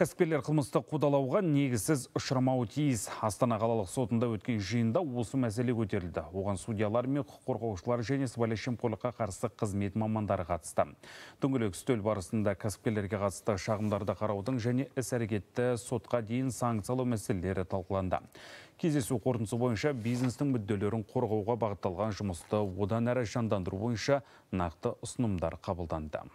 кәсіпкерлер қылмыстық қудалауға негізсіз ұшырамауы тиіс астана қалалық сотында өткен жиында осы мәселе көтерілді оған судьялар мен құқық қорғаушылар және сыбайлас жемқорлыққа қарсы қызмет мамандары қатысты дөңгелек үстел барысында кәсіпкерлерге қатысты шағымдарды қараудың және іс әрекетті сотқа дейін санкциялау мәселелері талқыланды кездесу қорытындысы бойынша бизнестің мүдделерін қорғауға бағытталған жұмысты одан әрі жандандыру бойынша нақты ұсынымдар қабылданды